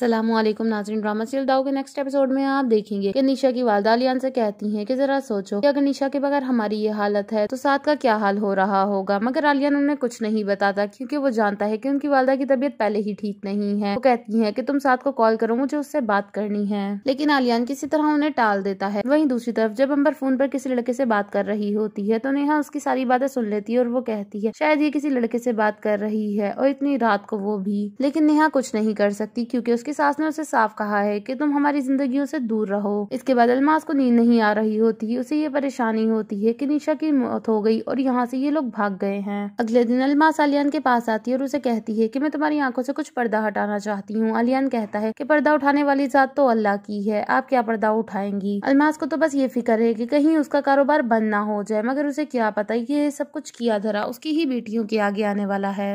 सलामकुम नाजरीन drama seal दाऊ के नेक्स्ट एपिसोड में आप देखेंगे कि निशा की वालदा अलियान से कहती हैं कि जरा सोचो कि अगर निशा के बगैर हमारी ये हालत है तो साथ का क्या हाल हो रहा होगा मगर आलियान उन्हें कुछ नहीं बताता क्योंकि वो जानता है कि उनकी वालदा की तबीयत पहले ही ठीक नहीं है वो कहती है की तुम साथ को कॉल करो मुझे उससे बात करनी है लेकिन आलियान किसी तरह उन्हें टाल देता है वही दूसरी तरफ जब अंबर फोन पर किसी लड़के से बात कर रही होती है तो नेहा उसकी सारी बातें सुन लेती है और वो कहती है शायद ये किसी लड़के से बात कर रही है और इतनी रात को वो भी लेकिन नेहा कुछ नहीं कर सकती क्यूँकी उसके उसकी सास ने उसे साफ कहा है कि तुम हमारी जिंदगियों से दूर रहो इसके बाद अलमास को नींद नहीं आ रही होती उसे ये परेशानी होती है कि निशा की मौत हो गई और यहाँ से ये लोग भाग गए हैं अगले दिन अलमास आलियान के पास आती है और उसे कहती है की मैं तुम्हारी आंखों से कुछ पर्दा हटाना चाहती हूँ आलियान कहता है की पर्दा उठाने वाली जात तो अल्लाह की है आप क्या पर्दा उठाएंगी अलमास को तो बस ये फिक्र है की कहीं उसका कारोबार बंद ना हो जाए मगर उसे क्या पता ये सब कुछ किया धरा उसकी ही बेटियों के आगे आने वाला है